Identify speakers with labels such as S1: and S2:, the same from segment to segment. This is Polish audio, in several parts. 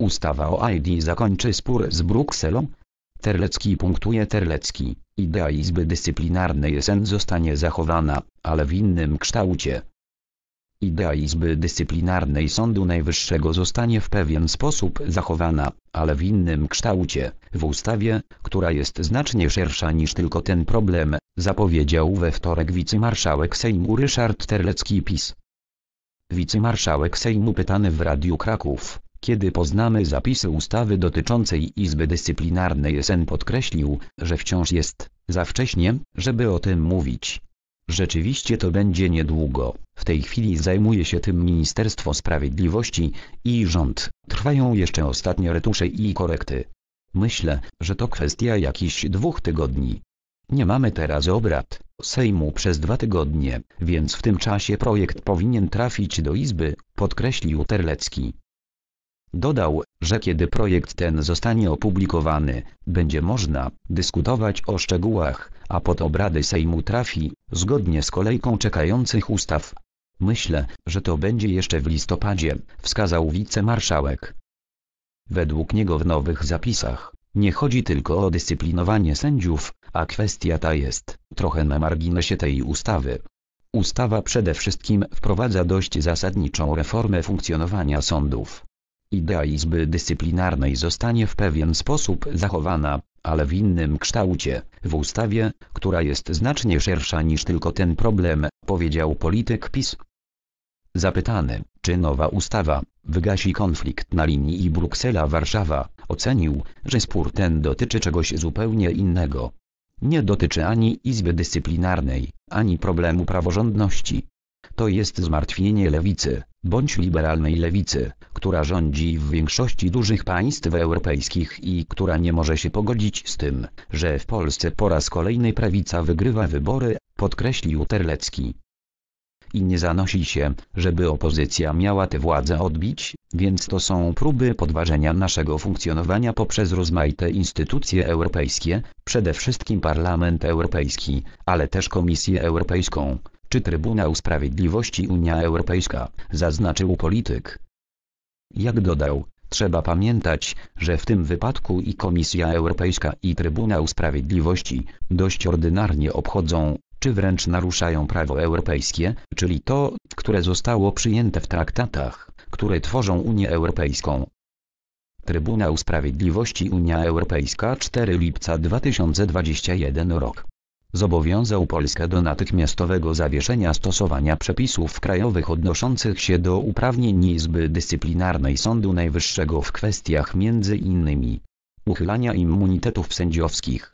S1: Ustawa o ID zakończy spór z Brukselą? Terlecki punktuje Terlecki. Idea Izby Dyscyplinarnej SN zostanie zachowana, ale w innym kształcie. Idea Izby Dyscyplinarnej Sądu Najwyższego zostanie w pewien sposób zachowana, ale w innym kształcie, w ustawie, która jest znacznie szersza niż tylko ten problem, zapowiedział we wtorek wicemarszałek Sejmu Ryszard Terlecki PiS. Wicemarszałek Sejmu pytany w Radiu Kraków kiedy poznamy zapisy ustawy dotyczącej Izby Dyscyplinarnej Sen podkreślił, że wciąż jest za wcześnie, żeby o tym mówić. Rzeczywiście to będzie niedługo. W tej chwili zajmuje się tym Ministerstwo Sprawiedliwości i rząd. Trwają jeszcze ostatnie retusze i korekty. Myślę, że to kwestia jakichś dwóch tygodni. Nie mamy teraz obrad Sejmu przez dwa tygodnie, więc w tym czasie projekt powinien trafić do Izby, podkreślił Terlecki. Dodał, że kiedy projekt ten zostanie opublikowany, będzie można dyskutować o szczegółach, a pod obrady Sejmu trafi, zgodnie z kolejką czekających ustaw. Myślę, że to będzie jeszcze w listopadzie, wskazał wicemarszałek. Według niego w nowych zapisach nie chodzi tylko o dyscyplinowanie sędziów, a kwestia ta jest trochę na marginesie tej ustawy. Ustawa przede wszystkim wprowadza dość zasadniczą reformę funkcjonowania sądów Idea Izby Dyscyplinarnej zostanie w pewien sposób zachowana, ale w innym kształcie, w ustawie, która jest znacznie szersza niż tylko ten problem, powiedział polityk PiS. Zapytany, czy nowa ustawa wygasi konflikt na linii Bruksela-Warszawa, ocenił, że spór ten dotyczy czegoś zupełnie innego. Nie dotyczy ani Izby Dyscyplinarnej, ani problemu praworządności. To jest zmartwienie lewicy, bądź liberalnej lewicy, która rządzi w większości dużych państw europejskich i która nie może się pogodzić z tym, że w Polsce po raz kolejny prawica wygrywa wybory, podkreślił Terlecki. I nie zanosi się, żeby opozycja miała tę władzę odbić, więc to są próby podważenia naszego funkcjonowania poprzez rozmaite instytucje europejskie, przede wszystkim Parlament Europejski, ale też Komisję Europejską, czy Trybunał Sprawiedliwości Unia Europejska, zaznaczył polityk. Jak dodał, Trzeba pamiętać, że w tym wypadku i Komisja Europejska i Trybunał Sprawiedliwości dość ordynarnie obchodzą, czy wręcz naruszają prawo europejskie, czyli to, które zostało przyjęte w traktatach, które tworzą Unię Europejską. Trybunał Sprawiedliwości Unia Europejska 4 lipca 2021 rok zobowiązał Polskę do natychmiastowego zawieszenia stosowania przepisów krajowych odnoszących się do uprawnień Izby Dyscyplinarnej Sądu Najwyższego w kwestiach m.in. uchylania immunitetów sędziowskich.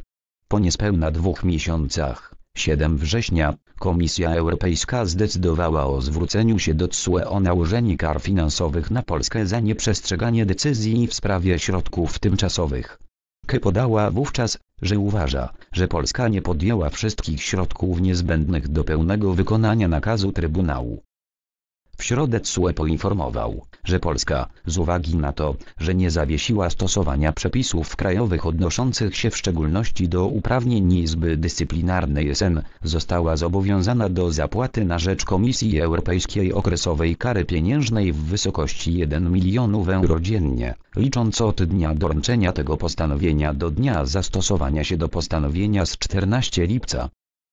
S1: Po niespełna dwóch miesiącach, 7 września, Komisja Europejska zdecydowała o zwróceniu się do CUE o nałożenie kar finansowych na Polskę za nieprzestrzeganie decyzji w sprawie środków tymczasowych Ke podała wówczas, że uważa, że Polska nie podjęła wszystkich środków niezbędnych do pełnego wykonania nakazu Trybunału w środę CUE poinformował, że Polska, z uwagi na to, że nie zawiesiła stosowania przepisów krajowych odnoszących się w szczególności do uprawnień Izby Dyscyplinarnej SN, została zobowiązana do zapłaty na rzecz Komisji Europejskiej okresowej kary pieniężnej w wysokości 1 milionów euro dziennie, licząc od dnia doręczenia tego postanowienia do dnia zastosowania się do postanowienia z 14 lipca.